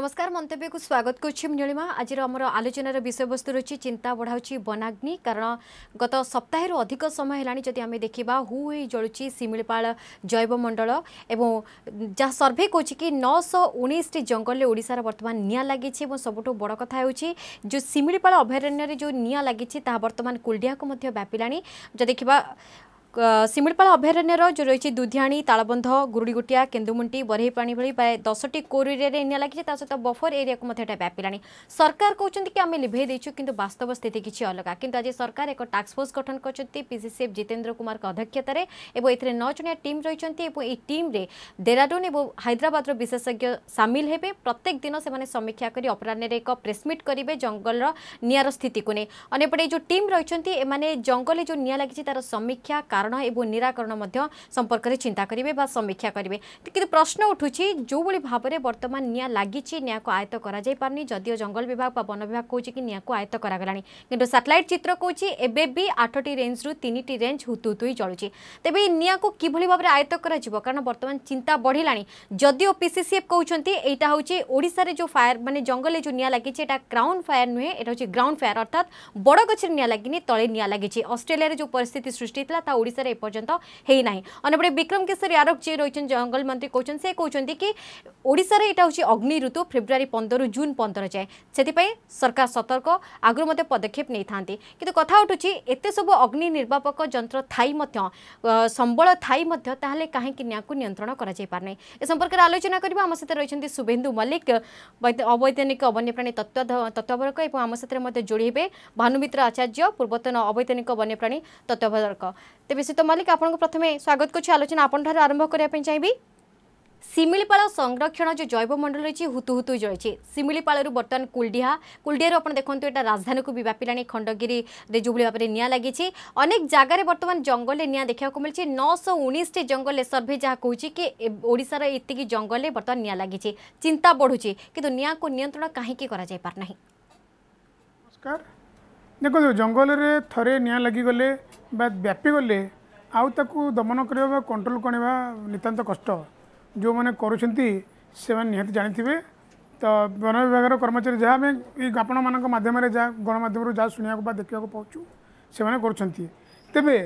নমস্কার মন্তব্যকে স্বাগত করছি নীলিমা আজর আমার আলোচনার বিষয়বস্তু রয়েছে চিন্তা বড়াউছি বনাগ্নি কারণ গত সপ্তাহের অধিক সময় হল যদি আমি দেখিবা হু হয়ে জলুছি শিমিপাল জৈবমণ্ডল এবং যা সর্ভে করছে কি নশ উনিশটি জঙ্গলের ওড়শার বর্তমান নিয়া লাগিছে এবং সবুঠু বড় কথা হচ্ছে যে শিমিপাল অভয়ারণ্যের যে নিয়া লাগিছে তাহা বর্তমান কুলডিয়াকে ব্যাপিলা যদি দেখিবা ଶିମିଳିପାଳ ଅଭୟାରଣ୍ୟର ଯେଉଁ ରହିଛି ଦୁଧିଆଣୀ ତାଳବନ୍ଧ ଗୁରୁଡ଼ିଗୁଟିଆ କେନ୍ଦୁମୁଣ୍ଟି ବରେହିପାଣି ଭଳି ପ୍ରାୟ ଦଶଟି କୋର୍ ଏରିଆରେ ନିଆଁ ଲାଗିଛି ତା ସହିତ ବଫର ଏରିଆକୁ ମଧ୍ୟ ଏଇଟା ବ୍ୟାପିଲାଣି ସରକାର କହୁଛନ୍ତି କି ଆମେ ଲିଭେଇ ଦେଇଛୁ କିନ୍ତୁ ବାସ୍ତବ ସ୍ଥିତି କିଛି ଅଲଗା କିନ୍ତୁ ଆଜି ସରକାର ଏକ ଟାସ୍କଫୋର୍ସ ଗଠନ କରିଛନ୍ତି ପିସିସିଏଫ୍ ଜିତେନ୍ଦ୍ର କୁମାରଙ୍କ ଅଧ୍ୟକ୍ଷତାରେ ଏବଂ ଏଥିରେ ନଅ ଜଣିଆ ଟିମ୍ ରହିଛନ୍ତି ଏବଂ ଏହି ଟିମ୍ରେ ଡେରାଡୁନ୍ ଏବଂ ହାଇଦ୍ରାବାଦର ବିଶେଷଜ୍ଞ ସାମିଲ ହେବେ ପ୍ରତ୍ୟେକ ଦିନ ସେମାନେ ସମୀକ୍ଷା କରି ଅପରାହ୍ନରେ ଏକ ପ୍ରେସ୍ମିଟ୍ କରିବେ ଜଙ୍ଗଲର ନିଆଁର ସ୍ଥିତିକୁ ନେଇ ଅନ୍ୟପଟେ ଏହି ଯେଉଁ ଟିମ୍ ରହିଛନ୍ତି ଏମାନେ ଜଙ୍ଗଲରେ ଯେଉଁ ନିଆଁ ଲାଗିଛି ତାର ସମୀକ୍ଷା କାରଣ ଏବଂ ନିରାକରଣ ମଧ୍ୟ ସମ୍ପର୍କରେ ଚିନ୍ତା କରିବେ ବା ସମୀକ୍ଷା କରିବେ କିନ୍ତୁ ପ୍ରଶ୍ନ ଉଠୁଛି ଯେଉଁଭଳି ଭାବରେ ବର୍ତ୍ତମାନ ନିଆଁ ଲାଗିଛି ନିଆଁକୁ ଆୟତ୍ତ କରାଯାଇପାରୁନି ଯଦିଓ ଜଙ୍ଗଲ ବିଭାଗ ବା ବନ ବିଭାଗ କହୁଛି କି ନିଆଁକୁ ଆୟତ୍ତ କରାଗଲାଣି କିନ୍ତୁ ସାଟେଲାଇଟ୍ ଚିତ୍ର କହୁଛି ଏବେ ବି ଆଠଟି ରେଞ୍ଜରୁ ତିନିଟି ରେଞ୍ଜ ହୁତୁ ହୁତୁଇ ଜଳୁଛି ତେବେ ଏହି ନିଆଁକୁ କିଭଳି ଭାବରେ ଆୟତ୍ତ କରାଯିବ କାରଣ ବର୍ତ୍ତମାନ ଚିନ୍ତା ବଢ଼ିଲାଣି ଯଦିଓ ପିସିସିଏଫ୍ କହୁଛନ୍ତି ଏଇଟା ହେଉଛି ଓଡ଼ିଶାରେ ଯେଉଁ ফায়ার মানে জঙ্গলে যে নিয়া লাগিছে এটা গ্রাউন্ড ফায়ার নুহে এটা হচ্ছে গ্রাউন্ড ফায়ার অর্থাৎ বড় গছের নিয়া লাগিনি তলে নিয়া লাগিছে অস্ট্রেলিয়ার যে পরিস্থিতি সৃষ্টি হয়েছিল তা ওড়িশার এপর্যন্ত হয়ে না অন্যপটে বিক্রম কেশরী আরব যে রয়েছেন জঙ্গল মন্ত্রী কৌন সে কৌন্তি কি ওড়িশার এটা হচ্ছে অগ্নি ঋতু ফেব্রুয়ারি পনেরু জুন পনেরো যায় সেপাই সরকার সতর্ক আগর মধ্যে পদক্ষেপ নিয়ে থাকে কিন্তু কথা উঠুছি এতে সব অগ্নি নির্বাপক যন্ত্র থাই সম্বল থাই তাহলে কাহিঁকি ন্যায়কু নিয়ন্ত্রণ করা যাইপারে এ সম্পর্কে আলোচনা করা আমার সাথে রয়েছেন শুভেন্দু মল্লিক অবৈতনিক বন্যপ্রাণী তত্ত্বাবধারক এবং আমার সাথে যোড়ি হবে ভানুমিত্র আচার্য পূর্বতন অবৈতনিক বন্যপ্রাণী তত্ত্বাবধারক ତେବେ ସୀତ ମଲ୍ଲିକ ଆପଣଙ୍କୁ ପ୍ରଥମେ ସ୍ୱାଗତ କରୁଛି ଆଲୋଚନା ଆପଣଙ୍କଠାରୁ আরম্ভ କରିବା ପାଇଁ ଚାହିଁବି শিমিলিপাড় সংরক্ষণ যে জৈবমণ্ডল রয়েছে হুতু হুতু জলছে শিমিলিপাড়ু বর্তমান কুলডিহা কুলডিহার আপনার দেখুন এটা রাজধানীকে বি ব্যাপিলা খণ্ডগিরি যেভাবে ভাবে নিয়া লাগিছে অনেক জায়গায় বর্তমান জঙ্গলে নিয়া দেখা মিলছে নশো উনিশটি জঙ্গলে সর্ভে যা কুচি কি ওড়শার এতিকি জঙ্গলে বর্তমান নিয়া লাগিছে চিন্তা বড়ুছে কিন্তু নিয়া নিয়ন্ত্রণ কাহিকি করা যাই পার না নমস্কার ଦେଖନ୍ତୁ ଜଙ୍ଗଲରେ ଥରେ ନିଆଁ ଲାଗିଗଲେ ବା ବ୍ୟାପିଗଲେ ଆଉ ତାକୁ ଦମନ କରିବା ବା କଣ୍ଟ୍ରୋଲ କରିବା ନିତ୍ୟାନ୍ତ କଷ୍ଟ ଯେଉଁମାନେ କରୁଛନ୍ତି ସେମାନେ ନିହାତି ଜାଣିଥିବେ ତ ବନ ବିଭାଗର କର୍ମଚାରୀ ଯାହା ଆମେ ଏଇ ଆପଣମାନଙ୍କ ମାଧ୍ୟମରେ ଯାହା ଗଣମାଧ୍ୟମରୁ ଯାହା ଶୁଣିବାକୁ ବା ଦେଖିବାକୁ ପାଉଛୁ ସେମାନେ କରୁଛନ୍ତି ତେବେ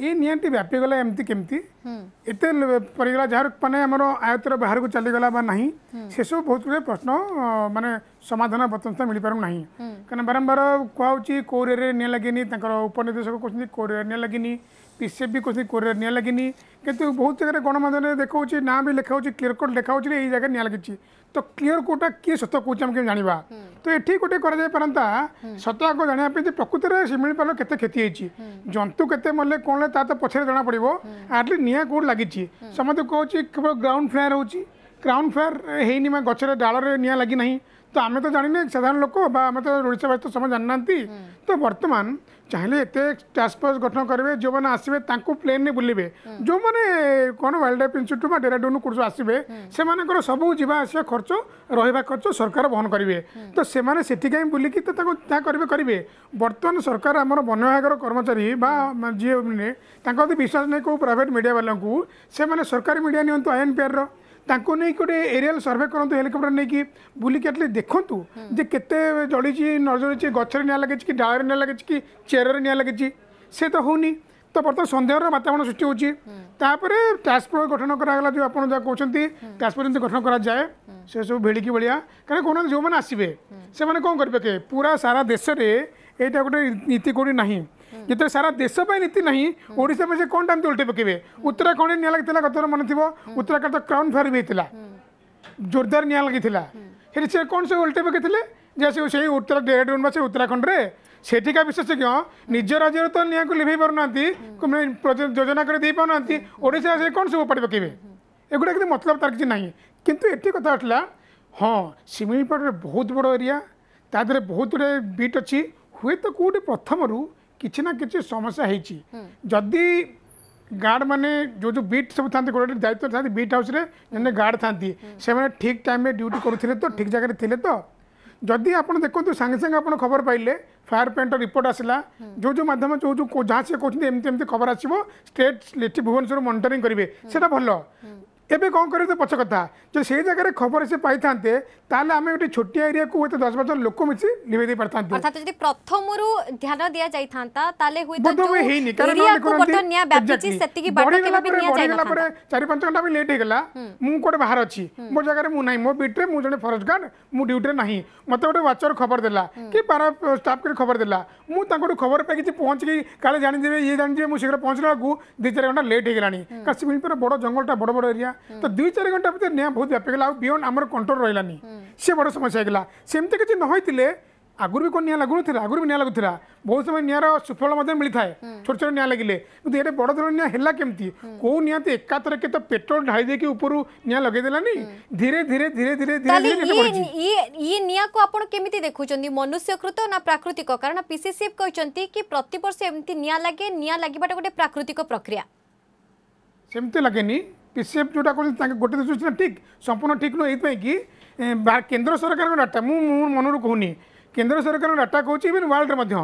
ये निहाती व्यापीगला एमती केमती एते हम्म। पड़गला जार मैंने आम आयतर बाहर को चलीगला ना से सब बहुत गुड़े प्रश्न मानने समाधान बर्तमान मिल पार ना हम्म। कारण बारंबार कहूँ कौरी निया लगे उपनिर्देशक कहते कौरी निया लगे पीसीए भी कुछ कोरियर निया लगे कि बहुत जगह गणमाध्यम देखा ना भी लिखा हो क्लीयर कट लिखा हो जगह निया लगी तो क्लीयर कोटा किए सत कौच जाना तो ये गोटे कर सत आग जानापी प्रकृत में शिमिल पाल के क्षति होती जंतु के मरले कौन ता तो पचर जना पड़ो आटलिस्ट निया कौट लगी समझे कहे केवल ग्राउंड फ्लायर होती क्राउन फेयर है गचर डाल निया लगी ना तो आम तो जानने साधारण लोक वाड़ीसावासी तो समय जानना तो बर्तमान चाहिए एत टास्कफोर्स गठन करेंगे जो मैंने आसवे प्लेन में बुलवे जो मैंने कौन वाइल्ड लाइफ इन्यूट्यूट डेराडून कौन सब आसवे से सब जावास खर्च रहा खर्च सरकार बहन करेंगे तो से बुलिकी तो करें करेंगे बर्तमान सरकार आम वन विभाग कर्मचारी जी विश्वास नहीं कौ प्राइट मीडिया बाला को सरकारी मीडिया निर्तु आई एन पी आर ତାଙ୍କୁ ନେଇ ଗୋଟେ ଏରିଆଲ୍ ସର୍ଭେ କରନ୍ତୁ ହେଲିକପ୍ଟର ନେଇକି ବୁଲିକି ଆଟଲିଷ୍ଟ ଦେଖନ୍ତୁ ଯେ କେତେ ଜଳିଛି ନ ଜଳିଛି ଗଛରେ ନିଆଁ ଲାଗିଛି କି ଡାଳରେ ନିଆଁ ଲାଗିଛି କି ଚେରରେ ନିଆଁ ଲାଗିଛି ସେ ତ ହେଉନି ତ ବର୍ତ୍ତମାନ ସନ୍ଦେହର ବାତାବରଣ ସୃଷ୍ଟି ହେଉଛି ତାପରେ ଟ୍ରାନ୍ସପୋର୍ଟ ଗଠନ କରାଗଲା ଯେଉଁ ଆପଣ ଯାହା କହୁଛନ୍ତି ଟ୍ରାନ୍ସପୋର୍ଟ ଯେମିତି ଗଠନ କରାଯାଏ ସେସବୁ ଭିଡ଼ିକି ଭଳିଆ କାରଣ କହୁନାହାନ୍ତି ଯେଉଁମାନେ ଆସିବେ ସେମାନେ କ'ଣ କରିପାରିବେ ପୁରା ସାରା ଦେଶରେ ଏଇଟା ଗୋଟେ ନୀତି କେଉଁଠି ନାହିଁ ଯେତେବେଳେ ସାରା ଦେଶ ପାଇଁ ନୀତି ନାହିଁ ଓଡ଼ିଶା ପାଇଁ ସେ କ'ଣଟା ଏମିତି ଓଲଟି ପକାଇବେ ଉତ୍ତରାଖଣ୍ଡରେ ନିଆଁ ଲାଗିଥିଲା ଗତଥର ମନେ ଥିବ ଉତ୍ତରାଖଣ୍ଡ କ୍ରାଉନ୍ ଫାୟାର୍ ବି ହେଇଥିଲା ଜୋରଦାର ନିଆଁ ଲାଗିଥିଲା ସେଠି ସେ କ'ଣ ସେ ଓଲଟି ପକାଇଥିଲେ ଯେ ସେ ସେଇ ଉତ୍ତରା ଡେରାଡୁନ୍ ବା ସେ ଉତ୍ତରାଖଣ୍ଡରେ ସେଠିକା ବିଶେଷଜ୍ଞ ନିଜ ରାଜ୍ୟର ତ ନିଆଁକୁ ଲିଭେଇ ପାରୁନାହାନ୍ତି ଯୋଜନା କରି ଦେଇପାରୁନାହାନ୍ତି ଓଡ଼ିଶା ସେ କ'ଣ ସବୁ ଉପାଡ଼ି ପକାଇବେ ଏଗୁଡ଼ା କିନ୍ତୁ ମତଲବ ତାର କିଛି ନାହିଁ କିନ୍ତୁ ଏଠି କଥା ଉଠିଲା ହଁ ଶିମିଳିପାଳରେ ବହୁତ ବଡ଼ ଏରିଆ ତା ଦେହରେ ବହୁତ ଗୁଡ଼ିଏ ବିଟ୍ ଅଛି ହୁଏତ କେଉଁଠି ପ୍ରଥମରୁ କିଛି ନା କିଛି ସମସ୍ୟା ହେଇଛି ଯଦି ଗାର୍ଡ଼ ମାନେ ଯେଉଁ ଯେଉଁ ବିଟ୍ ସବୁ ଥାନ୍ତି ଗୋଟେ ଦାୟିତ୍ୱ ଥାନ୍ତି ବିଟ୍ ହାଉସ୍ରେ ଯେମିତି ଗାର୍ଡ଼ ଥାନ୍ତି ସେମାନେ ଠିକ୍ ଟାଇମ୍ରେ ଡ୍ୟୁଟି କରୁଥିଲେ ତ ଠିକ୍ ଜାଗାରେ ଥିଲେ ତ ଯଦି ଆପଣ ଦେଖନ୍ତୁ ସାଙ୍ଗେ ସାଙ୍ଗେ ଆପଣ ଖବର ପାଇଲେ ফায়ার প্যান্টর রিপোর্ট আসলা যে যে মাধ্যমে যে যে যা সে কৌন এমতি এমতি খবর আসব স্টেট লিটি ভুবনেশ্বর মনিটরিং করবে সেটা ভালো এবে কম করে তো পছ কথা যদি সেই জায়গায় খবর সে পাইতে তাহলে আমি গোটে ছোটিয়া এরিয়া হয়তো দশ বারো জন লোক মিশি নিবেই দিয়ে পারতাম অর্থাৎ যদি প্রথমরু ধ্যান দিয়া যাই তাহলে হয়তো বড় হইনি কারণ বর্তমান নিয়া ব্যাপিছি সেতিকি বাড়ি ভাবে নিয়া যাই না পরে 4 5 ঘন্টা আমি লেট হই গলা মু কোটে বাহার আছি মো জায়গায় মু নাই মো বিটরে মু জনে ফরেস্ট গার্ড মু ডিউটি নাই মতে গোটে ওয়াচর খবর দেলা কি পারা স্টাফ কে খবর দেলা ମୁଁ ତାଙ୍କଠୁ ଖବର ପାଇ କିଛି ପହଞ୍ଚିକି କାଳେ ଜାଣିଦେବେ ଇଏ ଜାଣିଦେବେ ମୁଁ ଶୀଘ୍ର ପହଞ୍ଚିଲା ବେଳକୁ ଦୁଇ ଚାରି ଘଣ୍ଟା ଲେଟ୍ ହେଇଗଲାଣି କାଶ୍ମୀର ବଡ଼ ଜଙ୍ଗଲଟା ବଡ଼ ବଡ଼ ଏରିଆ ତ ଦୁଇ ଚାରି ଘଣ୍ଟା ଭିତରେ ନିଆଁ ବହୁତ ବ୍ୟାପିଗଲା ଆଉ ବିୟଣ୍ଡ ଆମର କଣ୍ଟ୍ରୋଲ ରହିଲାନି ସେ ବଡ଼ ସମସ୍ୟା ହେଇଗଲା ସେମିତି କିଛି ନ ହୋଇଥିଲେ आगुरी भी कौन निया लगुन था आगुरी भी निया लगुता था बहुत समय नियार सुफल मिलता है छोट छोट निया लगे कि ये बड़ धरण निया केमती कौ निया एकाथरके तो पेट्रोल ढाई देके ऊपर निया लगेदेलानी धीरे धीरे धीरे धीरे धीरे निया को आप केमी देखुं मनुष्यकृत ना प्राकृतिक कारण पीसीसीएफ कहते कि प्रत एमती निया लगे निया लगवाटा गोटे प्राकृतिक प्रक्रिया सेमती लगे पीसीएफ जोटा कर गोटे देखुना ठीक संपूर्ण ठीक नुह ये कि केन्द्र सरकार डाटा मुझ मनर कहूनी কেন্দ্র সরকার ডাটা কৌছি ইভিন ওয়ার্ল্ডে মধ্য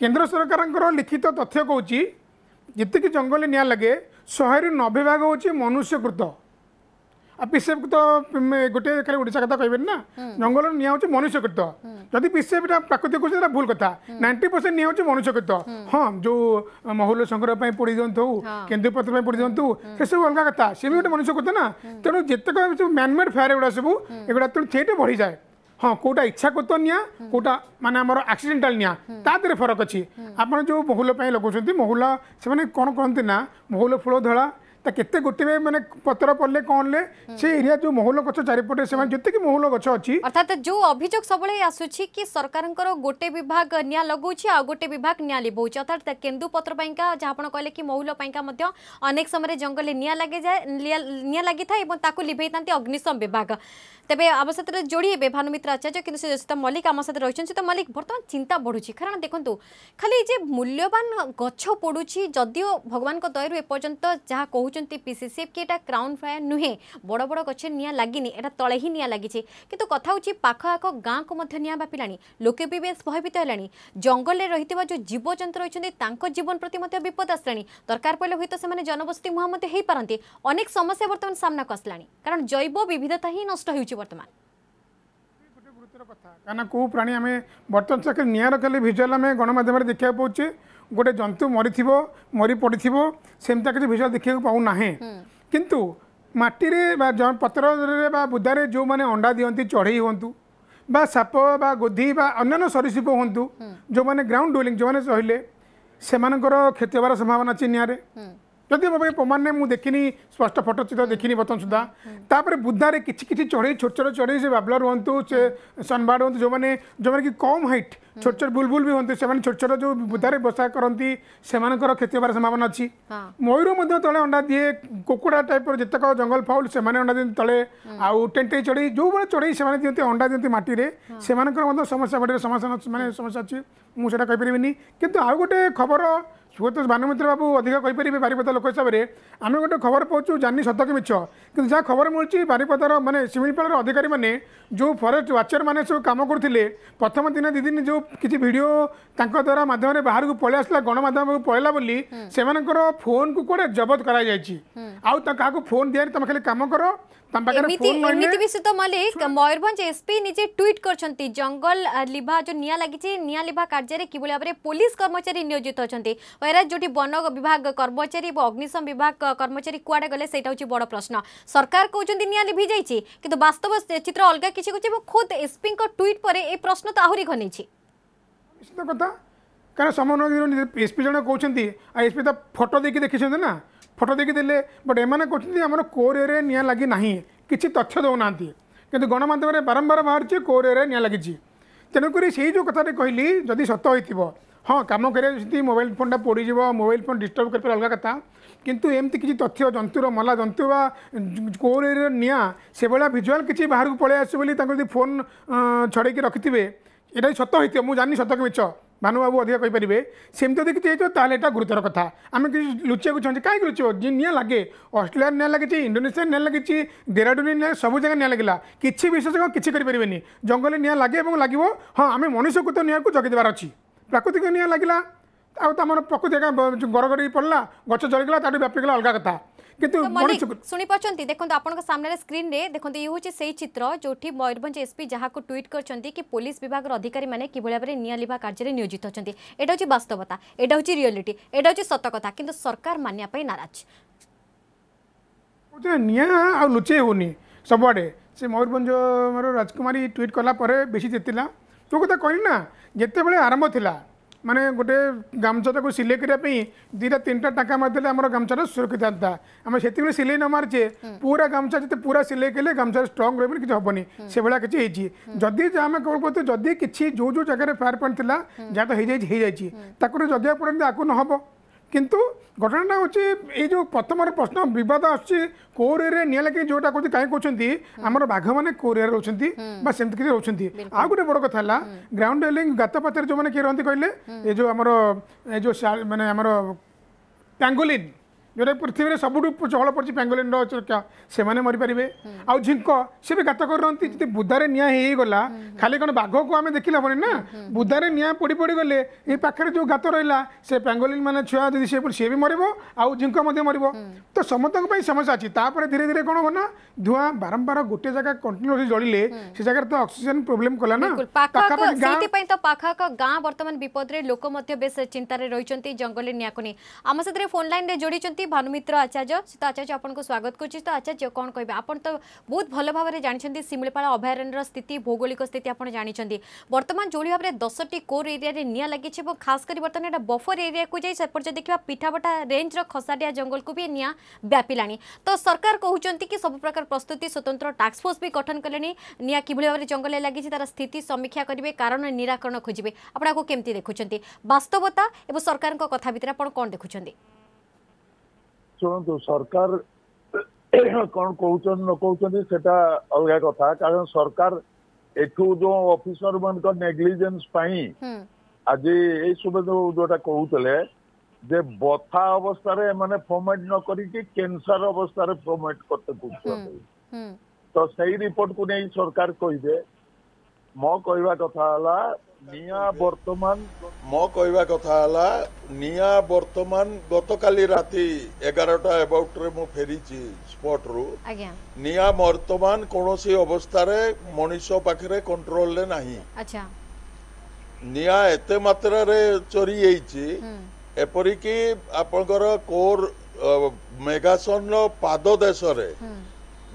কেন্দ্র সরকারঙ্কর লিখিত তথ্য কৌছি ଯେତିକି ଜଙ୍ଗଲରେ ନିଆଁ ଲାଗେ ଶହେରୁ ନବେ ଭାଗ ହେଉଛି ମନୁଷ୍ୟକୃତ ଆଉ ପିସିଏଫ୍କୁ ତ ଗୋଟେ ଖାଲି ଓଡ଼ିଶା କଥା କହିବେନି ନା ଜଙ୍ଗଲର ନିଆଁ ହେଉଛି ମନୁଷ୍ୟକୃତ ଯଦି ପିସିଏଫ୍ଟା ପ୍ରାକୃତିକ କହୁଛି ସେଇଟା ଭୁଲ କଥା ନାଇଣ୍ଟି ପରସେଣ୍ଟ ନିଆଁ ହେଉଛି ମନୁଷ୍ୟକୃତ ହଁ ଯେଉଁ ମହୁଲ ସଂଗ୍ରହ ପାଇଁ ପୋଡ଼ି ଦିଅନ୍ତୁ କେନ୍ଦୁପତ୍ର ପାଇଁ ପୋଡ଼ି ଦିଅନ୍ତୁ ସେସବୁ ଅଲଗା କଥା ସେ ବି ଗୋଟେ ମନୁଷ୍ୟକୃତ ନା ତେଣୁ ଯେତେକ ମ୍ୟାନମେଡ୍ ଫାୟାର ଏଗୁଡ଼ା ସବୁ ଏଗୁଡ଼ା ତେଣୁ ସେଇଟା ବଢ଼ିଯାଏ ହଁ କେଉଁଟା ଇଚ୍ଛାକୃତ ନିଆଁ କେଉଁଟା ମାନେ ଆମର ଆକ୍ସିଡେଣ୍ଟାଲ ନିଆଁ ତା ଦେହରେ ଫରକ ଅଛି ଆପଣ ଯେଉଁ ମହୁଲ ପାଇଁ ଲଗାଉଛନ୍ତି ମହୁଲ ସେମାନେ କ'ଣ କରନ୍ତି ନା ମହୁଲ ଫୁଲ ଧଳା के गोटे मैंने पत्र पड़े कौन ले एरिया जो महुल गच चारिपटे जितकी महुल गच अच्छी अर्थात जो अभियोग सब आसूसी सरकार गोटे विभाग निया लगे आ गोटे विभाग निया लिभौ अर्थात केन्दुपत्र जहाँ कहले कि महुल समय जंगल निया लगे जाए निया लगी लिभे था अग्निशम विभाग तेज आम सहित जोड़े भानुमित्र आचार्य कि मल्लिक आम सहित रही तो मल्लिक बर्तमान चिंता बढ़ुच्च कारण देखो खाली मूल्यवान गच पड़ू जदिओ भगवान दयर जहाँ कह କହିଛନ୍ତି ପିସିସିଏଫ୍ କି ଏଇଟା କ୍ରାଉନ୍ ଫାୟାର୍ ନୁହେଁ ବଡ଼ ବଡ଼ ଗଛରେ ନିଆଁ ଲାଗିନି ଏଇଟା ତଳେ ହିଁ ନିଆଁ ଲାଗିଛି କିନ୍ତୁ କଥା ହେଉଛି ପାଖ ଆଖ ଗାଁକୁ ମଧ୍ୟ ନିଆଁ ବ୍ୟାପିଲାଣି ଲୋକେ ବି ବେଶ ଭୟଭୀତ ହେଲାଣି ଜଙ୍ଗଲରେ ରହିଥିବା ଯେଉଁ ଜୀବଜନ୍ତୁ ରହିଛନ୍ତି ତାଙ୍କ ଜୀବନ ପ୍ରତି ମଧ୍ୟ ବିପଦ ଆସିଲାଣି ଦରକାର ପଡ଼ିଲେ ହୁଏତ ସେମାନେ ଜନବସତି ମୁହାଁ ମଧ୍ୟ ହୋଇପାରନ୍ତି ଅନେକ ସମସ୍ୟା ବର୍ତ୍ତମାନ ସାମ୍ନାକୁ ଆସିଲାଣି କାରଣ ଜୈବ ବିବିଧତା ହିଁ ନଷ୍ଟ ହେଉଛି ବର୍ତ୍ତମାନ କଥା କାରଣ କେଉଁ ପ୍ରାଣୀ ଆମେ ବର୍ତ୍ତମାନ ନିଆଁ ରଖିଲେ ଭିଜୁଆଲ୍ ଆମେ ଗଣମାଧ୍ୟମରେ ଦେଖିବାକୁ ପାଉଛେ ଗୋଟେ ଜନ୍ତୁ ମରିଥିବ ମରି ପଡ଼ିଥିବ ସେମିତିଆ କିଛି ବିଷୟ ଦେଖିବାକୁ ପାଉନାହିଁ କିନ୍ତୁ ମାଟିରେ ବା ପତ୍ରରେ ବା ବୁଦାରେ ଯେଉଁମାନେ ଅଣ୍ଡା ଦିଅନ୍ତି ଚଢ଼େଇ ହୁଅନ୍ତୁ ବା ସାପ ବା ଗୋଧି ବା ଅନ୍ୟାନ୍ୟ ସରିଷିପ ହୁଅନ୍ତୁ ଯେଉଁମାନେ ଗ୍ରାଉଣ୍ଡ ଡୁଲିଂ ଯେଉଁମାନେ ରହିଲେ ସେମାନଙ୍କର କ୍ଷତି ହେବାର ସମ୍ଭାବନା ଅଛି ନିଆଁରେ ଯଦି ବାବା ପ୍ରମାଣରେ ମୁଁ ଦେଖିନି ସ୍ପଷ୍ଟ ଫଟୋଚିତ୍ର ଦେଖିନି ବର୍ତ୍ତମାନ ସୁଦ୍ଧା ତାପରେ ବୁଦ୍ଧାରେ କିଛି କିଛି ଚଢ଼େଇ ଛୋଟ ଛୋଟ ଚଢ଼େଇ ସେ ବାବଲର ହୁଅନ୍ତୁ ସେ ସନବାର୍ଡ଼ ହୁଅନ୍ତୁ ଯେଉଁମାନେ ଯେଉଁମାନେ କି କମ୍ ହାଇଟ୍ ଛୋଟ ଛୋଟ ବୁଲବୁଲ ବି ହୁଅନ୍ତି ସେମାନେ ଛୋଟ ଛୋଟ ଯେଉଁ ବୁଦ୍ଧାରେ ବସା କରନ୍ତି ସେମାନଙ୍କର କ୍ଷତି ହେବାର ସମ୍ଭାବନା ଅଛି ମୟୂର ମଧ୍ୟ ତଳେ ଅଣ୍ଡା ଦିଏ କୁକୁଡ଼ା ଟାଇପ୍ର ଯେତେକ ଜଙ୍ଗଲ ଫାଉଲ୍ ସେମାନେ ଅଣ୍ଡା ଦିଅନ୍ତି ତଳେ ଆଉ ଟେଣ୍ଟେଇ ଚଢ଼େଇ ଯେଉଁଭଳି ଚଢ଼େଇ ସେମାନେ ଦିଅନ୍ତି ଅଣ୍ଡା ଦିଅନ୍ତି ମାଟିରେ ସେମାନଙ୍କର ମଧ୍ୟ ସମସ୍ୟା ବଡ଼ିରେ ସମସ୍ୟା ମାନେ ସମସ୍ୟା ଅଛି ମୁଁ ସେଇଟା କହିପାରିବିନି କିନ୍ତୁ ଆଉ ଗୋଟେ ଖବର ହୁଏତ ଭାନୁମିତ୍ର ବାବୁ ଅଧିକ କହିପାରିବେ ବାରିପଦା ଲୋକ ହିସାବରେ ଆମେ ଗୋଟେ ଖବର ପାଉଛୁ ଜାନି ଶତକ ମିଛ କିନ୍ତୁ ଯାହା ଖବର ମିଳୁଛି ବାରିପଦାର ମାନେ ଶିମିଳିପାଳର ଅଧିକାରୀମାନେ ଯେଉଁ ଫରେଷ୍ଟ ୱାଚରମାନେ ସବୁ କାମ କରୁଥିଲେ ପ୍ରଥମ ଦିନ ଦୁଇ ଦିନ ଯେଉଁ କିଛି ଭିଡ଼ିଓ ତାଙ୍କ ଦ୍ୱାରା ମାଧ୍ୟମରେ ବାହାରକୁ ପଳେଇ ଆସିଲା ଗଣମାଧ୍ୟମକୁ ପଳେଇଲା ବୋଲି ସେମାନଙ୍କର ଫୋନ୍କୁ କୁଆଡ଼େ ଜବତ କରାଯାଇଛି ଆଉ ତା କାହାକୁ ଫୋନ୍ ଦିଆରେ ତମେ ଖାଲି କାମ କର ଏମିତି ବିଶୁତ ମଲ୍ଲିକ ମୟୂରଭଞ୍ଜ ଏସ୍ପି ନିଜେ ଟ୍ୱିଟ୍ କରିଛନ୍ତି ଜଙ୍ଗଲ ଲିଭା ଯେଉଁ ନିଆଁ ଲାଗିଛି ନିଆଁ ଲିଭା କାର୍ଯ୍ୟରେ କିଭଳି ଭାବରେ ପୋଲିସ କର୍ମଚାରୀ ନିୟୋଜିତ ଅଛନ୍ତି ୱେରାଜ ଯେଉଁଠି ବନ ବିଭାଗ କର୍ମଚାରୀ ଏବଂ ଅଗ୍ନିଶମ ବିଭାଗ କର୍ମଚାରୀ କୁଆଡ଼େ ଗଲେ ସେଇଟା ହେଉଛି ବଡ଼ ପ୍ରଶ୍ନ ସରକାର କହୁଛନ୍ତି ନିଆଁ ଲିଭି ଯାଇଛି କିନ୍ତୁ ବାସ୍ତବ ଚିତ୍ର ଅଲଗା କିଛି କରୁଛି ଏବଂ ଖୋଦ୍ ଏସ୍ପିଙ୍କ ଟ୍ୱିଟ୍ ପରେ ଏ ପ୍ରଶ୍ନ ତ ଆହୁରି ଘନେଇଛି ନିଶ୍ଚିତ କଥା କାରଣ ସମନ୍ୱୟ ଏସ୍ପି ଜଣେ କହୁଛନ୍ତି ଆଉ ଏସ୍ପି ତ ଫଟୋ ଦେଇକି ଦେଖିଛନ୍ତି ନା ଫଟୋ ଦେଇକି ଦେଲେ ବଟ୍ ଏମାନେ କହୁଛନ୍ତି ଆମର କୋରିଓରେ ନିଆଁ ଲାଗି ନାହିଁ କିଛି ତଥ୍ୟ ଦେଉନାହାନ୍ତି କିନ୍ତୁ ଗଣମାଧ୍ୟମରେ ବାରମ୍ବାର ବାହାରୁଛି କୋରିଓରେ ନିଆଁ ଲାଗିଛି ତେଣୁକରି ସେଇ ଯେଉଁ କଥାଟି କହିଲି ଯଦି ସତ ହୋଇଥିବ ହଁ କାମ କରିବା ଯେମିତି ମୋବାଇଲ୍ ଫୋନ୍ଟା ପୋଡ଼ିଯିବ ମୋବାଇଲ୍ ଫୋନ୍ ଡିଷ୍ଟର୍ବ କରିପାରିବ ଅଲଗା କଥା କିନ୍ତୁ ଏମିତି କିଛି ତଥ୍ୟ ଜନ୍ତୁର ମଲା ଜନ୍ତୁ ବା କୋଉରିର ନିଆଁ ସେଭଳିଆ ଭିଜୁଆଲ୍ କିଛି ବାହାରକୁ ପଳେଇ ଆସୁଛି ବୋଲି ତାଙ୍କୁ ଯଦି ଫୋନ୍ ଛଡ଼େଇକି ରଖିଥିବେ ଏଇଟା ସତ ହୋଇଥିବ ମୁଁ ଜାଣିନି ସତ କି ମିଛ ଭାନୁବାବୁ ଅଧିକ କହିପାରିବେ ସେମିତି ଯଦି କିଛି ହେଇଥିବ ତାହେଲେ ଏଇଟା ଗୁରୁତର କଥା ଆମେ କିଛି ଲୁଚିବାକୁ ଚାହୁଁଛେ କାହିଁକି ଲୁଚିବ ଯିଏ ନିଆଁ ଲାଗେ ଅଷ୍ଟ୍ରେଲିଆରେ ନିଆଁ ଲାଗିଛି ଇଣ୍ଡୋନେସିଆ ନିଆଁ ଲାଗିଛି ଡେରାଡୁନରେ ନିଆଁ ସବୁ ଜାଗା ନିଆଁ ଲାଗିଲା କିଛି ବିଶେଷ କିଛି କରିପାରିବେନି ଜଙ୍ଗଲରେ ନିଆଁ ଲାଗେ ଏବଂ ଲାଗିବ ହଁ ଆମେ ମଣିଷକୁ ତ ନିଆଁକୁ ଜଗିଦେବାର ଅଛି ପ୍ରାକୃତିକ ନିଆଁ ଲାଗିଲା ଆଉ ତ ଆମର ପ୍ରକୃତି ଏକା ଗରଗରି ପଡ଼ିଲା ଗଛ ଜଳିଗଲା ତାଠୁ ବ୍ୟାପିଗଲା ଅଲଗା କଥା କିନ୍ତୁ ଶୁଣିପାରୁଛନ୍ତି ଦେଖନ୍ତୁ ଆପଣଙ୍କ ସାମ୍ନାରେ ସ୍କ୍ରିନ୍ରେ ଦେଖନ୍ତୁ ଇଏ ହେଉଛି ସେଇ ଚିତ୍ର ଯେଉଁଠି ମୟୂରଭଞ୍ଜ ଏସ୍ପି ଯାହାକୁ ଟ୍ୱିଟ୍ କରିଛନ୍ତି କି ପୋଲିସ ବିଭାଗର ଅଧିକାରୀମାନେ କିଭଳି ଭାବରେ ନିଆଁ ଲିଭା କାର୍ଯ୍ୟରେ ନିୟୋଜିତ ଅଛନ୍ତି ଏଇଟା ହେଉଛି ବାସ୍ତବତା ଏଇଟା ହେଉଛି ରିଅଲିଟି ଏଇଟା ହେଉଛି ସତକଥା କିନ୍ତୁ ସରକାର ମାନିବା ପାଇଁ ନାରାଜ ନିଆଁ ଆଉ ଲୁଚେଇ ହେଉନି ସବୁଆଡ଼େ ସେ ମୟୂରଭଞ୍ଜର ରାଜକୁମାରୀ ଟ୍ୱିଟ୍ କଲା ପରେ ବେଶୀ ଜିତିଲା ଯେଉଁ କଥା କହିଲି ନା ଯେତେବେଳେ ଆରମ୍ଭ ଥିଲା ମାନେ ଗୋଟେ ଗାମୁଛାଟାକୁ ସିଲେଇ କରିବା ପାଇଁ ଦୁଇଟା ତିନିଟା ଟାଙ୍କା ମାରିଦେଲେ ଆମର ଗାମୁଛାଟା ସୁରକ୍ଷିତ ଥାନ୍ତା ଆମେ ସେତେବେଳେ ସିଲେଇ ନ ମାରିଛେ ପୁରା ଗାମୁଛା ଯେତେ ପୁରା ସିଲେଇ କଲେ ଗାମୁଛାରେ ଷ୍ଟ୍ରଙ୍ଗ ରହିବ କିଛି ହେବନି ସେଭଳିଆ କିଛି ହେଇଛି ଯଦି ଆମେ କ'ଣ କହୁଛୁ ଯଦି କିଛି ଯେଉଁ ଯେଉଁ ଜାଗାରେ ଫାୟାର ପଏଣ୍ଟ ଥିଲା ଯାହା ତ ହେଇଯାଇଛି ହେଇଯାଇଛି ତାକୁ ଜଗିବାକୁ ପଡ଼ନ୍ତି ଆକୁ ନ ହେବ କିନ୍ତୁ ଘଟଣାଟା ହେଉଛି ଏଇ ଯେଉଁ ପ୍ରଥମର ପ୍ରଶ୍ନ ବିବାଦ ଆସୁଛି କୋର୍ ଏରିଆ ନିଆଁ ଲାଗି ଯେଉଁଟା କହୁଛି କାହିଁ କହୁଛନ୍ତି ଆମର ବାଘମାନେ କୋର୍ ଏରିଆ ରହୁଛନ୍ତି ବା ସେମିତି କିଛି ରହୁଛନ୍ତି ଆଉ ଗୋଟେ ବଡ଼ କଥା ହେଲା ଗ୍ରାଉଣ୍ଡ ଡେଲିଂ ଗାତପାତରେ ଯେଉଁମାନେ କିଏ ରହନ୍ତି କହିଲେ ଏ ଯେଉଁ ଆମର ଏ ଯେଉଁ ମାନେ ଆମର ପ୍ୟାଙ୍ଗୋଲିନ୍ ଯେଉଁଟାକି ପୃଥିବୀରେ ସବୁଠୁ ଚହଳ ପଡ଼ିଛି ପ୍ୟାଙ୍ଗୋଲିନ୍ର ଚର୍କା ସେମାନେ ମରିପାରିବେ ଆଉ ଝିଙ୍କ ସେ ବି ଗାତ କରି ରହନ୍ତି ଯଦି ବୁଦାରେ ନିଆଁ ହେଇଗଲା ଖାଲି କ'ଣ ବାଘକୁ ଆମେ ଦେଖିଲେ ହେବନି ନା ବୁଦାରେ ନିଆଁ ପୋଡ଼ି ପଡ଼ିଗଲେ ଏ ପାଖରେ ଯେଉଁ ଗାତ ରହିଲା ସେ ପ୍ୟାଙ୍ଗୋଲିନ୍ ମାନେ ଛୁଆ ଯଦି ସେ ସିଏ ବି ମରିବ ଆଉ ଝିଙ୍କ ମଧ୍ୟ ମରିବ ତ ସମସ୍ତଙ୍କ ପାଇଁ ସମସ୍ୟା ଅଛି ତାପରେ ଧୀରେ ଧୀରେ କ'ଣ ହେବ ନା ଧୂଆଁ ବାରମ୍ବାର ଗୋଟେ ଜାଗା କଣ୍ଟିନ୍ୟୁସଲି ଜଳିଲେ ସେ ଜାଗାରେ ତ ଅକ୍ସିଜେନ୍ ପ୍ରୋବ୍ଲେମ୍ କଲା ନା ସେଥିପାଇଁ ତ ପାଖାପାଖ ଗାଁ ବର୍ତ୍ତମାନ ବିପଦରେ ଲୋକ ମଧ୍ୟ ବେଶ ଚିନ୍ତାରେ ରହିଛନ୍ତି ଜଙ୍ଗଲରେ ନିଆଁକୁ ନେଇ ଆମ ସାଥିରେ ଫୋନ୍ ଲାଇନ୍ରେ ଯୋଡ଼ିଛନ୍ତି ভানুমিত্র আচার্য সে তো আচার্য আপনার স্বাগত করছি তো আচার্য কম কে আপনার তো বহু ভাল ভাবে জাঁচান শিমিপাড়া অভয়ারণ্যর স্থিতি ভৌগোলিক স্থিতি আপনার জাঁচান বর্তমান যেভাবে ভাবে দশটি কোর এরিয়ার নিয়া লাগিছে এবং খাস করে বর্তমানে এটা বফর এরিয়াকে যাই সেপট যদি দেখা পিঠাপটা রেঞ্জর খসাডিয়া জঙ্গলকে বি নিয়া ব্যাপিলা তো সরকার কুমার কি সবু প্রকার প্রস্তুতি স্বতন্ত্র টাস্কফোর্স বি গঠন কলে নিয়া কিভাবে ভাবে জঙ্গলে লাগিছে তার স্থিতি সমীক্ষা করবে কারণ নিরাকরণ খোঁজবে আপনার কেমতি দেখুম বাস্তবতা এবং সরকার কথা ভিতরে আপনার কম দেখুম ଶୁଣନ୍ତୁ ସରକାର କ'ଣ କହୁଛନ୍ତି ନ କହୁଛନ୍ତି ସେଟା ଅଲଗା କଥା କାରଣ ସରକାର ଏଠୁ ଯୋଉ ଅଫିସର ମାନଙ୍କ ନେଗ୍ଲିଜେନ୍ସ ପାଇଁ ଆଜି ଏଇ ସୁବେନ୍ଦୁ ଯୋଉଟା କହୁଥିଲେ ଯେ ବଥା ଅବସ୍ଥାରେ ଏମାନେ ଫର୍ମେଟ୍ ନ କରିକି କ୍ୟାନ୍ସର ଅବସ୍ଥାରେ ଫର୍ମେଟ୍ କରିଦେଉଛନ୍ତି ତ ସେଇ ରିପୋର୍ଟକୁ ନେଇ ସରକାର କହିବେ ମୋ କହିବା କଥା ହେଲା নিয়া বর্তমান ম কইবা কথা হলা নিয়া বর্তমান গতকালি রাতি এগারোটা এবাউটরে মু ফেরিছি স্পটরু নিয়া বর্তমান কোনসি অবস্থারে মনিষ পাখরে কন্ট্রোলরে নাহি আচ্ছা নিয়া এতে মাত্রারে চরি হইছি এপরিকি আপনার কোর মেগাসনর পাদ দেশরে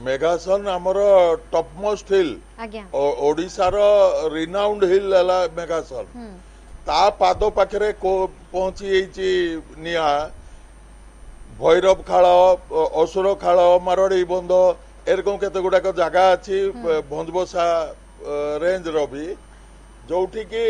মেঘাসন আমার টপমোস্ট হিল ওড়িশার রিনাউন্ড হিল হল মেঘাসন তা পাদ পাখে পৌঁছি যাইছি নিয়া ভৈরব খাল অসুর খাল মারড়ি বন্ধ এরকম কত গুড়াক জায়গা আছে ভঞ্জবসা রেঞ্জর বি ଯୋଉଠିକି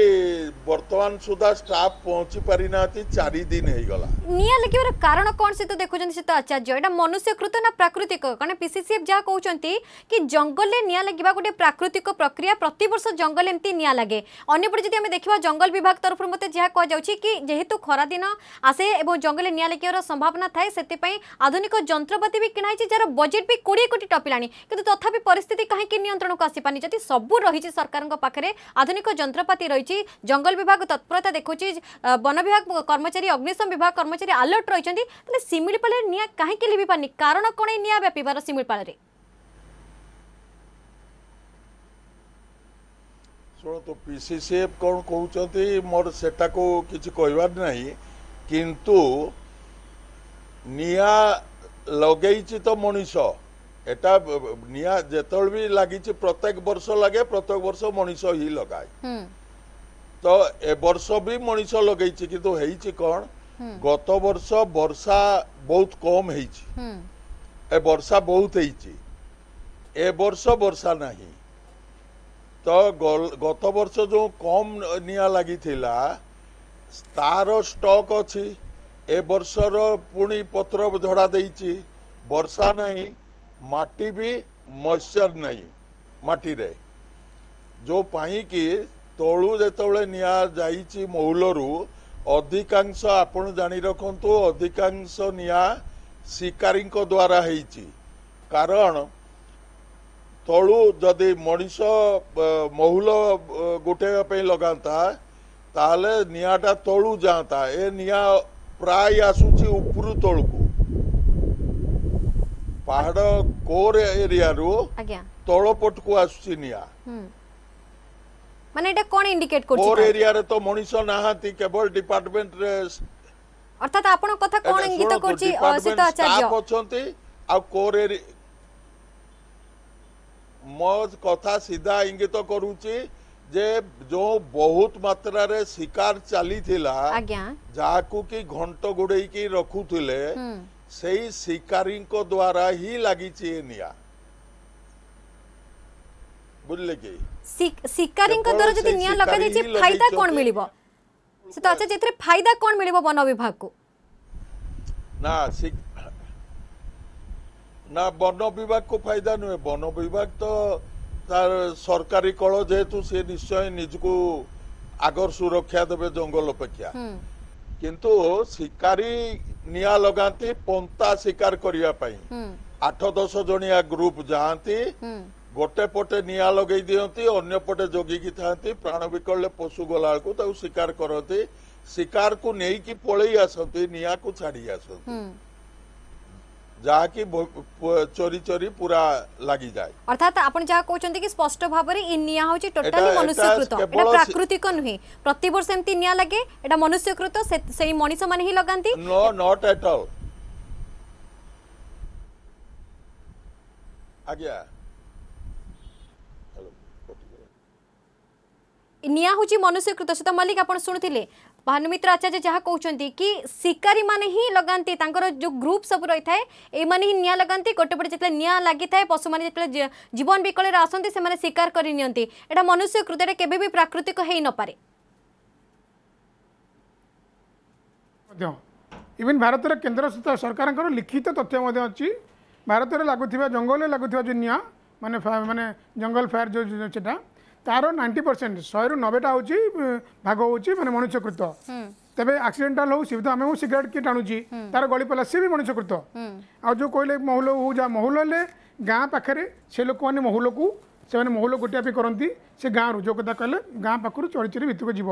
ବର୍ତ୍ତମାନ ସୁଦ୍ଧା ଷ୍ଟାଫ ପହଞ୍ଚି ପାରିନାହାନ୍ତି ଚାରି ଦିନ ହେଇଗଲା ନିଆଁ ଲାଗିବାର କାରଣ କ'ଣ ସେ ତ ଦେଖୁଛନ୍ତି ସେ ତ ଆଚାର୍ଯ୍ୟ ଏଇଟା ମନୁଷ୍ୟକୃତ ନା ପ୍ରାକୃତିକ କାରଣ ପିସିସିଏଫ୍ ଯାହା କହୁଛନ୍ତି କି ଜଙ୍ଗଲରେ ନିଆଁ ଲାଗିବା ଗୋଟେ ପ୍ରାକୃତିକ ପ୍ରକ୍ରିୟା ପ୍ରତିବର୍ଷ ଜଙ୍ଗଲ ଏମିତି ନିଆଁ ଲାଗେ ଅନ୍ୟପଟେ ଯଦି ଆମେ ଦେଖିବା ଜଙ୍ଗଲ ବିଭାଗ ତରଫରୁ ମୋତେ ଯାହା କୁହାଯାଉଛି କି ଯେହେତୁ ଖରାଦିନ ଆସେ ଏବଂ ଜଙ୍ଗଲରେ ନିଆଁ ଲାଗିବାର ସମ୍ଭାବନା ଥାଏ ସେଥିପାଇଁ ଆଧୁନିକ ଯନ୍ତ୍ରପାତି ବି କିଣା ହେଇଛି ଯାହାର ବଜେଟ୍ ବି କୋଡ଼ିଏ କୋଟି ଟପିଲାଣି କିନ୍ତୁ ତଥାପି ପରିସ୍ଥିତି କାହିଁକି ନିୟନ୍ତ୍ରଣକୁ ଆସିପାରିନି ଯଦି ସବୁ ରହିଛି ସରକାରଙ୍କ ପାଖରେ ଆଧୁନିକ ଯନ୍ତ୍ର যন্ত্রপাতি রয়েছে জঙ্গল বিভাগ তৎপরতা দেখুছি বন বিভাগ কর্মচারী অগ্নিশম বিভাগ কর্মচারী আলর্ট রয়েছেন তাহলে শিমিলিপালের নিয়া কাহিকি লিভি পারি কারণ কোণ এই নিয়া ব্যাপিবার শিমিলিপাড়ে ଶୁଣନ୍ତୁ ପି ସି ସି ଏଫ୍ କ'ଣ କହୁଛନ୍ତି ମୋର ସେଟାକୁ କିଛି କହିବାର ନାହିଁ କିନ୍ତୁ ନିଆଁ এটা নিয়া যেতবে বি লাগিছে প্রত্যেক বর্ষ লাগে প্রত্যেক বর্ষ মনিষ হি লগায় তো এ বর্ষ বি মনিষ লগাইছে কিন্তু হয়েছে কোন গত বর্ষ বর্ষা বহুত কম হয়েছে এ বর্ষা বহুত হয়েছে এ বর্ষ বর্ষা নাহি তো গত বর্ষ যে কম নিয়া লাগিছিলা তার স্টক অছি এ বর্ষর পুনি পত্র ঝড়া দেইছি বর্ষা নাহি ମାଟି ବି ମଏଶ୍ଚର ନାହିଁ ମାଟିରେ ଯେଉଁ ପାଇଁକି ତଳୁ ଯେତେବେଳେ ନିଆଁ ଯାଇଛି ମହୁଲରୁ ଅଧିକାଂଶ ଆପଣ ଜାଣି ରଖନ୍ତୁ ଅଧିକାଂଶ ନିଆଁ ଶିକାରୀଙ୍କ ଦ୍ୱାରା ହେଇଛି କାରଣ ତଳୁ ଯଦି ମଣିଷ ମହୁଲ ଗୋଟେଇବା ପାଇଁ ଲଗାନ୍ତା ତାହେଲେ ନିଆଁଟା ତଳୁ ଯାଆନ୍ତା ଏ ନିଆଁ ପ୍ରାୟ ଆସୁଛି ଉପରୁ ତଳକୁ पहाड़ कोर एरिया रो तोड़ो पट को आसुची निया माने एटा कोन इंडिकेट करछ कोर एरिया रे तो मनीष नहाती केवल डिपार्टमेंट रे अर्थात आपण कथा कोन इंगित करछ असित आचार्य आप अछंती आ कोर एरिया मोज कथा सीधा इंगित करूची जे जो बहुत मात्रा रे शिकार चली थिला आज्ञा जाकू की घंटो गुड़ई की रखू थिले ସେଇ ଶିକାରୀଙ୍କ ଦ୍ଵାରା ହିଁ ଲାଗିଛି ଏ ନିଆଁ ବୁଝିଲେ କି ଶିକାରୀଙ୍କ ଦ୍ୱାରା ଯଦି ନିଆଁ ଲଗାଯାଇଛି ଫାଇଦା କ'ଣ ମିଳିବ ସେ ତ ଆଚ୍ଛା ଯେଥିରେ ଫାଇଦା କ'ଣ ମିଳିବ ବନ ବିଭାଗକୁ ନା ନା ବନ ବିଭାଗକୁ ଫାଇଦା ନୁହେଁ ବନ ବିଭାଗ ତ ତାର ସରକାରୀ କଳ ଯେହେତୁ ସେ ନିଶ୍ଚୟ ନିଜକୁ ଆଗର ସୁରକ୍ଷା ଦେବେ ଜଙ୍ଗଲ ଅପେକ୍ଷା କିନ୍ତୁ ଶିକାରୀ ନିଆଁ ଲଗାନ୍ତି ପନ୍ତା ଶିକାର କରିବା ପାଇଁ ଆଠ ଦଶ ଜଣିଆ ଗ୍ରୁପ ଯାଆନ୍ତି ଗୋଟେ ପଟେ ନିଆଁ ଲଗେଇ ଦିଅନ୍ତି ଅନ୍ୟ ପଟେ ଜଗିକି ଥାନ୍ତି ପ୍ରାଣ ବିକଳରେ ପଶୁ ଗଲାବେଳକୁ ତାକୁ ଶିକାର କରନ୍ତି ଶିକାରକୁ ନେଇକି ପଳେଇ ଆସନ୍ତି ନିଆଁକୁ ଛାଡି ଆସନ୍ତି ଯାହାକି ଚୋରି ଚୋରି ପୁରା ଲାଗିଯାଏ ଅର୍ଥାତ ଆପଣ ଯାହା କହୁଛନ୍ତି କି ସ୍ପଷ୍ଟ ଭାବରେ ଏ ନିଆଁ ହଉଛି ଟୋଟାଲି ମନୁଷ୍ୟକୃତ ଏଟା ପ୍ରାକୃତିକ ନୁହେଁ ପ୍ରତିବର୍ଷ ଏମିତି ନିଆଁ ଲାଗେ ଏଟା ମନୁଷ୍ୟକୃତ ସେଇ ମଣିଷ ମାନେ ହିଁ ଲଗାନ୍ତି ନୋ ନଟ୍ ଆଟ୍ ଅଲ୍ ଆଜ୍ଞା ନିଆଁ ହଉଛି ମନୁଷ୍ୟକୃତ ସେତ ମଲ୍ଲିକ ଆପଣ ଶୁଣୁଥିଲେ ভানুমিত্র আচার্য যা কৌঁচ কি শিকারী মানে হি লগাতে তাঁর যে গ্রুপ সব রয়ে থাকে এইমানে হি নিয়া লগাতে গোটেপটে যেত নিয়া লাগি থাকে পশু মানে যেত জীবন বিকলের আসতে সে শিকার করে নিতে এটা মনুষ্য এটা কেবে বি প্রাকৃতিক হয়ে নপরে ইভেন ভারতের কেন্দ্র সরকার লিখিত তথ্য অছি ভারতের লাগুথিবা জঙ্গলে লাগুথিবা যে নিয়া মানে মানে জঙ্গল ফায়ার যে সেটা তার নাইন্টি পরসেন্ট শহেরু নবেটা হচ্ছে ভাগ হচ্ছে মানে মনুষ্যকৃত তেবে আক্সিডেন্টাল হোক সে তো আমি সিগারেট কি টাণুছি তার গলি পলা সে বি মনুষ্যকৃত আউ যে কহিলে মহুল হো যা মহুল হলে গাঁ পাখে সে লোক মানে মহুলকু ସେମାନେ ମହୁଲ ଗୋଟିଆପି କରନ୍ତି ସେ ଗାଁରୁ ଯେଉଁ କଥା କହିଲେ ଗାଁ ପାଖରୁ ଚଢ଼ି ଚଢ଼ି ଭିତରକୁ ଯିବ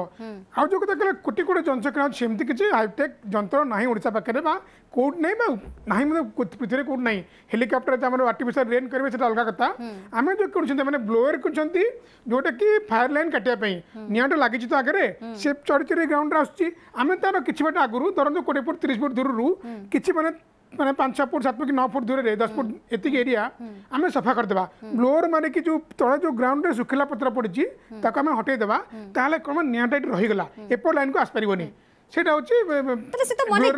ଆଉ ଯେଉଁ କଥା କହିଲେ କୋଟି କୋଟି ଯନ୍ତ୍ର କିଣା ହେଉଛି ସେମିତି କିଛି ହାଇଟେକ୍ ଯନ୍ତ୍ର ନାହିଁ ଓଡ଼ିଶା ପାଖରେ ବା କେଉଁଠି ନାହିଁ ବା ନାହିଁ ମାନେ ପୃଥିବୀରେ କେଉଁଠି ନାହିଁ ହେଲିକପ୍ଟରରେ ଆମର ଆର୍ଟିଫିସିଆଲ୍ ରେନ୍ କରିବେ ସେଟା ଅଲଗା କଥା ଆମେ ଯେଉଁ କିଣୁଛନ୍ତି ମାନେ ବ୍ଲୋୱର୍ କିଣୁଛନ୍ତି ଯେଉଁଟାକି ଫାୟାର୍ ଲାଇନ୍ କାଟିବା ପାଇଁ ନିଆଁଟା ଲାଗିଛି ତ ଆଗରେ ସେ ଚଢ଼ି ଚଢ଼ି ଗ୍ରାଉଣ୍ଡରେ ଆସୁଛି ଆମେ ତାର କିଛି ବାଟ ଆଗରୁ ଧରନ୍ତୁ କୋଡ଼ିଏ ଫୁଟ୍ ତିରିଶ ଫୁଟ୍ ଦୂରରୁ କିଛି ମାନେ ମାନେ ପାଞ୍ଚ ଫୁଟ ସାତ ଫୁଟ କି ନଅ ଫୁଟ ଦୂରରେ ଦଶ ଫୁଟ ଏତିକି ଏରିଆ ଆମେ ସଫା କରିଦେବା ବ୍ଲୋର ମାରିକି ଯେଉଁ ତଳେ ଯେଉଁ ଗ୍ରାଉଣ୍ଡରେ ଶୁଖିଲା ପତ୍ର ପଡ଼ିଛି ତାକୁ ଆମେ ହଟେଇଦେବା ତାହେଲେ କ'ଣ ନିଆଁଟା ଏଠି ରହିଗଲା ଏପଟ ଲାଇନକୁ ଆସିପାରିବନି सेटा होची तले से तो मने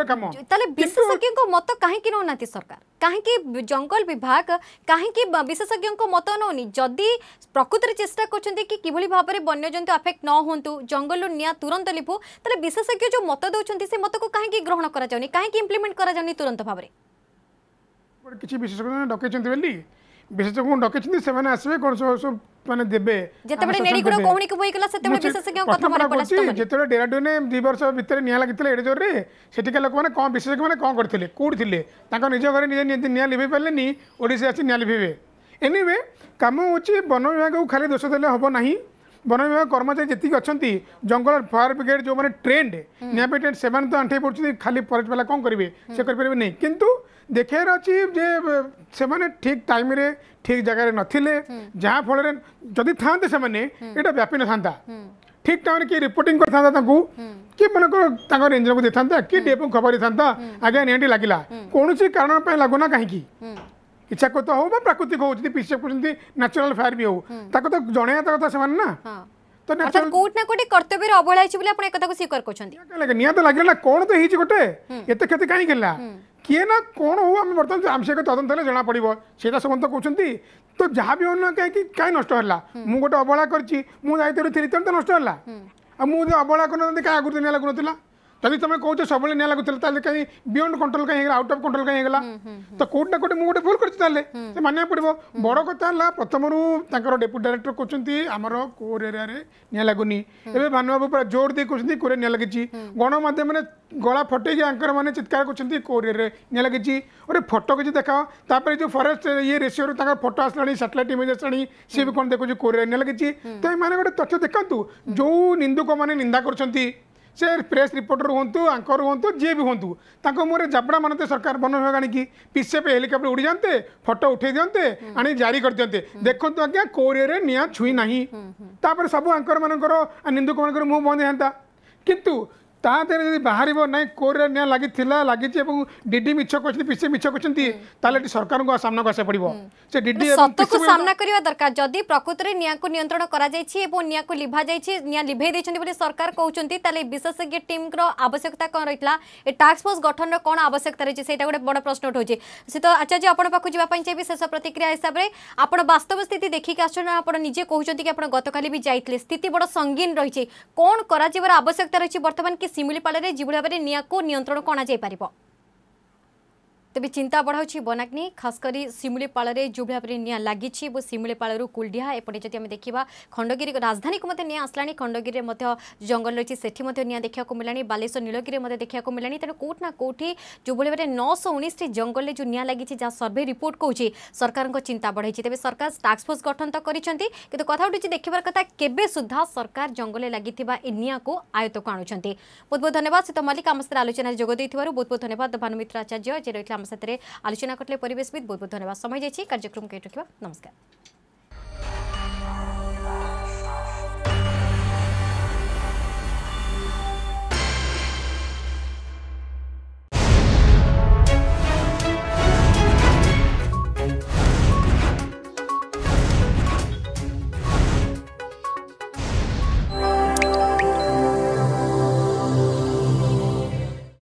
तले विशेषज्ञ को मत काहे कि नो नाती सरकार काहे कि जंगल विभाग काहे कि विशेषज्ञ को मत नोनी जदी प्रकृत रे चेष्टा कोचंती कि किबली भाबरे वन्य जंतु अफेक्ट न होंतु जंगल निया तुरंत लिपु तले विशेषज्ञ जो मत दोचंती से मत को काहे कि ग्रहण करा जानी काहे कि इंप्लीमेंट करा जानी तुरंत भाबरे किछि विशेषज्ञ डके चंती बेली विशेषज्ञ को डके चंती सेमे आसे कोन सब ମାନେ ଦେବେ ଯେତେବେଳେ ନେଡିଗୁଡ କହୁଣିକି ବୋଇଗଲା ସେତେବେଳେ ବିଶେଷଜ୍ଞ କଥା ମନେ ପଡା ଯେତେବେଳେ ଡେରାଡୁନେ ଦୁଇ ବର୍ଷ ଭିତରେ ନିଆଁ ଲାଗିଥିଲେ ଏଡେ ଜୋରରେ ସେଠିକା ଲୋକମାନେ କ'ଣ ବିଶେଷଜ୍ଞମାନେ କ'ଣ କରିଥିଲେ କେଉଁଠି ଥିଲେ ତାଙ୍କ ନିଜ ଘରେ ନିଜେ ନିଆଁ ଲିଭେଇ ପାରିଲେନି ଓଡ଼ିଶା ଆସି ନିଆଁ ଲିଭେଇବେ ଏନିୱେ କାମ ହେଉଛି ବନ ବିଭାଗକୁ ଖାଲି ଦୋଷ ଦେଲେ ହେବ ନାହିଁ ବନ ବିଭାଗ କର୍ମଚାରୀ ଯେତିକି ଅଛନ୍ତି ଜଙ୍ଗଲ ଫାୟାର ବ୍ରିଗେଡ୍ ଯେଉଁମାନେ ଟ୍ରେଣ୍ଡ ନିଆଁ ପାଇଁ ଟ୍ରେଣ୍ଡ ସେମାନେ ତ ଆଣ୍ଠେଇ ପଡ଼ୁଛନ୍ତି ଖାଲି ବାଲା କ'ଣ କରିବେ ସେ କରିପାରିବେ ନାହିଁ କିନ୍ତୁ ଦେଖେଇବାର ଅଛି ଯେ ସେମାନେ ଠିକ୍ ଟାଇମ୍ରେ ଠିକ୍ ଜାଗାରେ ନଥିଲେ ଯାହାଫଳରେ ଯଦି ଥାନ୍ତେ ସେମାନେ ଏଇଟା ବ୍ୟାପି ନଥାନ୍ତା ଠିକ୍ ଟାଇମ୍ରେ କିଏ ରିପୋର୍ଟିଂ କରିଥାନ୍ତା ତାଙ୍କୁ କିଏ ମନେକର ତାଙ୍କ ରେଞ୍ଜରକୁ ଦେଇଥାନ୍ତା କିଏ ଡିଏଫ୍ଙ୍କୁ ଖବର ଦେଇଥାନ୍ତା ଆଜ୍ଞା ନିହାତି ଲାଗିଲା କୌଣସି କାରଣ ପାଇଁ ଲାଗୁନା କାହିଁକି ଇଚ୍ଛାକୃତ ହେଉ ବା ପ୍ରାକୃତିକ ହେଉ ଯଦି ପିସିଏଫ୍ କରୁଛନ୍ତି ନ୍ୟାଚୁରାଲ୍ ଫାୟାର୍ ବି ହେଉ ତା କଥା ଜଣେଇବା ତା କଥା ସେମାନେ ନା কোটি না কোটি কর্তব্যের অবহেলা হয়েছে বলে আপনার একথাকে স্বীকার করছেন নিহত লাগিলা কোণ তো হয়েছে গোটে এত ক্ষতি কাহিঁকি କିଏ ନା କ'ଣ ହଉ ଆମେ ବର୍ତ୍ତମାନ ଆମସେକ ତଦନ୍ତ ହେଲେ ଜଣାପଡ଼ିବ ସେଇଟା ସମସ୍ତେ କହୁଛନ୍ତି ତ ଯାହା ବି ଅନ୍ୟ କାହିଁକି କାହିଁ ନଷ୍ଟ ହେଲା ମୁଁ ଗୋଟେ ଅବହେଳା କରିଛି ମୁଁ ଦାୟିତ୍ୱରେ ଥିଲି ତେଣୁ ତ ନଷ୍ଟ ହେଲା ଆଉ ମୁଁ ଯଦି ଅବହେଳା କରିନଥାନ୍ତି କାହିଁ ଆଗରୁ ଦିନ ହେଲା କରୁନଥିଲା ଯଦି ତମେ କହୁଛ ସବୁବେଳେ ନିଆଁ ଲାଗୁଥିଲା ତାହେଲେ କାହିଁ ବିୟଣ୍ଡ କଣ୍ଟ୍ରୋଲ କାହିଁ ହେଇଗଲା ଆଉଟ୍ ଅଫ୍ କଣ୍ଟ୍ରୋଲ କାହିଁ ହେଇଗଲା ତ କୋଉଠି ନା କୋଉଠି ମୁଁ ଗୋଟେ ଭୁଲ କରିଛି ତାହେଲେ ସେ ମାନିବାକୁ ପଡ଼ିବ ବଡ଼ କଥା ହେଲା ପ୍ରଥମରୁ ତାଙ୍କର ଡେପୁଟି ଡାଇରେକ୍ଟର କହୁଛନ୍ତି ଆମର କୋର୍ ଏରିଆରେ ନିଆଁ ଲାଗୁନି ଏବେ ଭାନୁବାବୁ ପୁରା ଜୋର ଦେଇ କହୁଛନ୍ତି କୋରେ ନିଆଁ ଲାଗିଛି ଗଣମାଧ୍ୟମରେ ଗଳା ଫଟେଇକି ଆଙ୍କର ମାନେ ଚିତ୍କାର କରୁଛନ୍ତି କୋରିଅରେ ନିଆଁ ଲାଗିଛି ଗୋଟେ ଫଟୋ କିଛି ଦେଖାଅ ତାପରେ ଯେଉଁ ଫରେଷ୍ଟ ଇଏ ରେସିଓରୁ ତାଙ୍କର ଫଟୋ ଆସିଲାଣି ସାଟେଲାଇଟ୍ ଇମେଜ୍ ଆସିଲାଣି ସିଏ ବି କ'ଣ ଦେଖୁଛି କୋରିଅରେ ନିଆଁ ଲାଗିଛି ତ ଏମାନେ ଗୋଟେ ତଥ୍ୟ ଦେଖାନ୍ତୁ ଯେଉଁ ନିନ୍ଦୁକମାନେ ନିନ୍ଦା କରୁଛନ୍ତି ସେ ପ୍ରେସ୍ ରିପୋର୍ଟର ହୁଅନ୍ତୁ ଆଙ୍କର ହୁଅନ୍ତୁ ଯିଏ ବି ହୁଅନ୍ତୁ ତାଙ୍କ ମୁହଁରେ ଜାବଡ଼ା ମାନନ୍ତେ ସରକାର ବନ ବିଭାଗ ଆଣିକି ପିସେପ୍ ହେଲିକପ୍ଟର ଉଡ଼ିଯାଆନ୍ତେ ଫଟୋ ଉଠେଇ ଦିଅନ୍ତେ ଆଣି ଜାରି କରିଦିଅନ୍ତେ ଦେଖନ୍ତୁ ଆଜ୍ଞା କୋରିଅରେ ନିଆଁ ଛୁଇଁ ନାହିଁ ତାପରେ ସବୁ ଆଙ୍କର ମାନଙ୍କର ନିନ୍ଦୁକମାନଙ୍କର ମୁହଁ ବନ୍ଦ ହେଇଯାନ୍ତା କିନ୍ତୁ ତା ଦେହରେ ଯଦି ବାହାରିବ ନାହିଁ କୋର୍ଟରେ ନିଆଁ ଲାଗିଥିଲା ଲାଗିଛି ଏବଂ ଡିଡି ମିଛ କହିଛନ୍ତି ପିସି ମିଛ କହିଛନ୍ତି ତାହେଲେ ଏଠି ସରକାରଙ୍କୁ ସାମ୍ନାକୁ ଆସିବାକୁ ପଡ଼ିବ ସେ ଡିଡି ସତକୁ ସାମ୍ନା କରିବା ଦରକାର ଯଦି ପ୍ରକୃତରେ ନିଆଁକୁ ନିୟନ୍ତ୍ରଣ କରାଯାଇଛି ଏବଂ ନିଆଁକୁ ଲିଭା ଯାଇଛି ନିଆଁ ଲିଭେଇ ଦେଇଛନ୍ତି ବୋଲି ସରକାର କହୁଛନ୍ତି ତାହେଲେ ବିଶେଷଜ୍ଞ ଟିମ୍ର ଆବଶ୍ୟକତା କ'ଣ ରହିଥିଲା ଏ ଟାସ୍କଫୋର୍ସ ଗଠନର କ'ଣ ଆବଶ୍ୟକତା ରହିଛି ସେଇଟା ଗୋଟେ ବଡ଼ ପ୍ରଶ୍ନ ଉଠାଉଛି ସେ ତ ଆଚାର୍ଯ୍ୟ ଆପଣ ପାଖକୁ ଯିବା ପାଇଁ ଚାହିଁବି ଶେଷ ପ୍ରତିକ୍ରିୟା ହିସାବରେ ଆପଣ ବାସ୍ତବ ସ୍ଥିତି ଦେଖିକି ଆସୁଛନ୍ତି ଆପଣ ନିଜେ କହୁଛନ୍ତି କି ଆପଣ ଗତକାଲି ବି ଯାଇଥିଲେ ସ୍ଥିତି ବଡ଼ ସଙ୍ଗୀନ ରହିଛି କ'ଣ କରାଯିବାର ଆବଶ୍ୟକତା ରହିଛି ବର୍ତ୍ତମାନ କି শিমুলিপাড়ে যেভাবে ভাবে নিয়াঁকু নিয়ন্ত্রণক অণাযাই পারিব ତେବେ ଚିନ୍ତା ବଢ଼ାଉଛି ବନାଗ୍ନି ଖାସ୍ କରି ଶିମୁଳିପାଳରେ ଯେଉଁଭଳି ଭାବରେ ନିଆଁ ଲାଗିଛି ଏବଂ ଶିମୁଳିପାଳରୁ କୁଲଡିହା ଏପଟେ ଯଦି ଆମେ ଦେଖିବା ଖଣ୍ଡଗିରି ରାଜଧାନୀକୁ ମଧ୍ୟ ନିଆଁ ଆସିଲାଣି ଖଣ୍ଡଗିରିରେ ମଧ୍ୟ ଜଙ୍ଗଲ ରହିଛି ସେଠି ମଧ୍ୟ ନିଆଁ ଦେଖିବାକୁ ମିଳିଲାଣି ବାଲେଶ୍ୱର ନୀଳଗିରିରେ ମଧ୍ୟ ଦେଖିବାକୁ ମିଳିଲାଣି ତେଣୁ କେଉଁଠି ନା କେଉଁଠି ଯେଉଁଭଳି ଭାବରେ ନଅଶହ ଉଣେଇଶଟି ଜଙ୍ଗଲରେ ଯେଉଁ ନିଆଁ ଲାଗିଛି ଯାହା ସର୍ଭେ ରିପୋର୍ଟ କହୁଛି ସରକାରଙ୍କ ଚିନ୍ତା ବଢ଼ାଇଛି ତେବେ ସରକାର ଟାସ୍କଫୋର୍ସ ଗଠନ ତ କରିଛନ୍ତି କିନ୍ତୁ କଥା ଉଠୁଛି ଦେଖିବାର କଥା କେବେ ସୁଦ୍ଧା ସରକାର ଜଙ୍ଗଲରେ ଲାଗିଥିବା ଏ ନିଆଁକୁ ଆୟତ୍ତକୁ ଆଣୁଛନ୍ତି ବହୁତ ବହୁତ ଧନ୍ୟବାଦ ସୀତ ମଲ୍ଲିକ ଆମ ସହିତ ଆଲୋଚନାରେ ଯୋଗ ଦେଇଥିବାରୁ ବହୁତ ବହୁତ ଧନ୍ୟବାଦ ଭାନୁମିତ୍ର ଆଚାର୍ଯ୍ୟ ଯେ ରହିଥିଲା आम साथै आलोचना करले परिवेशविद बहुत बहुत धन्यवाद समय जाइए कार्यक्रम के रखा नमस्कार